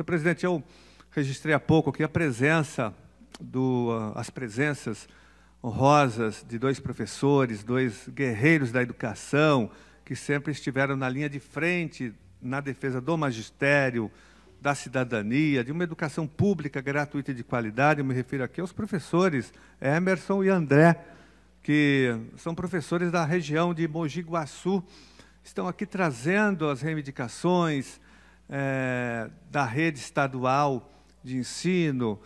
Senhor presidente, eu registrei há pouco aqui a presença do, ah, as presenças honrosas de dois professores, dois guerreiros da educação, que sempre estiveram na linha de frente na defesa do magistério, da cidadania, de uma educação pública gratuita e de qualidade. Eu me refiro aqui aos professores Emerson e André, que são professores da região de Mogi Guaçu, estão aqui trazendo as reivindicações, é, da rede estadual de ensino,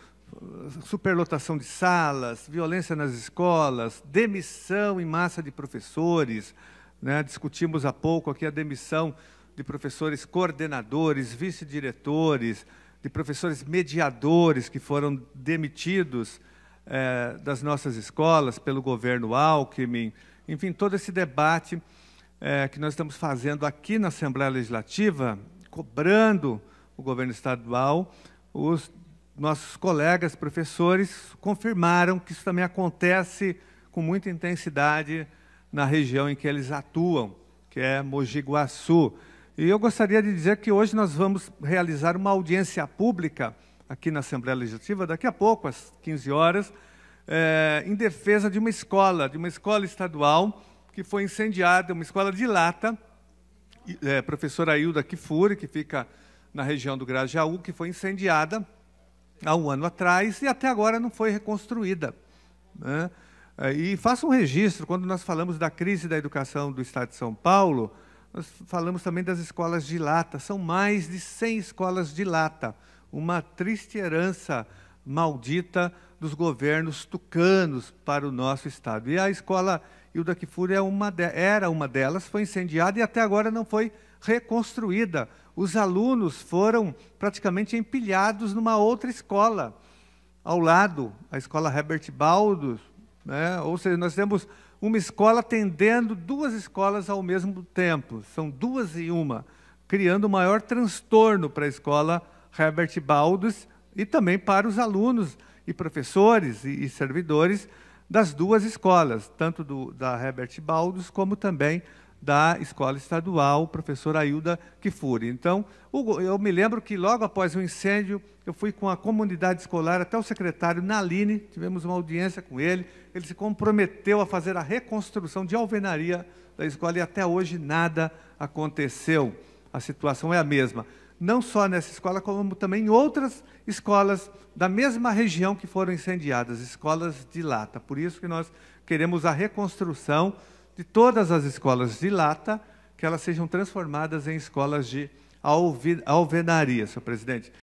superlotação de salas, violência nas escolas, demissão em massa de professores. Né? Discutimos há pouco aqui a demissão de professores coordenadores, vice-diretores, de professores mediadores que foram demitidos é, das nossas escolas pelo governo Alckmin. Enfim, todo esse debate é, que nós estamos fazendo aqui na Assembleia Legislativa cobrando o governo estadual, os nossos colegas professores confirmaram que isso também acontece com muita intensidade na região em que eles atuam, que é Mogi Guaçu. E eu gostaria de dizer que hoje nós vamos realizar uma audiência pública aqui na Assembleia Legislativa, daqui a pouco, às 15 horas, é, em defesa de uma escola, de uma escola estadual que foi incendiada, uma escola de lata, é, professora Hilda Kifuri, que fica na região do Grajaú, que foi incendiada há um ano atrás e até agora não foi reconstruída. Né? É, e faça um registro, quando nós falamos da crise da educação do Estado de São Paulo, nós falamos também das escolas de lata. São mais de 100 escolas de lata, uma triste herança maldita dos governos tucanos para o nosso Estado. E a escola e o Dakifur é uma de, era uma delas, foi incendiada e até agora não foi reconstruída. Os alunos foram praticamente empilhados numa outra escola, ao lado, a escola Herbert Baldos. Né? Ou seja, nós temos uma escola atendendo duas escolas ao mesmo tempo, são duas e uma, criando maior transtorno para a escola Herbert Baldos e também para os alunos e professores e, e servidores das duas escolas, tanto do, da Herbert Baldos como também da escola estadual, professor Ailda Kifuri. Então, Hugo, eu me lembro que logo após o incêndio, eu fui com a comunidade escolar até o secretário Naline, tivemos uma audiência com ele, ele se comprometeu a fazer a reconstrução de alvenaria da escola e até hoje nada aconteceu. A situação é a mesma não só nessa escola, como também em outras escolas da mesma região que foram incendiadas, escolas de lata. Por isso que nós queremos a reconstrução de todas as escolas de lata, que elas sejam transformadas em escolas de alvenaria, senhor presidente.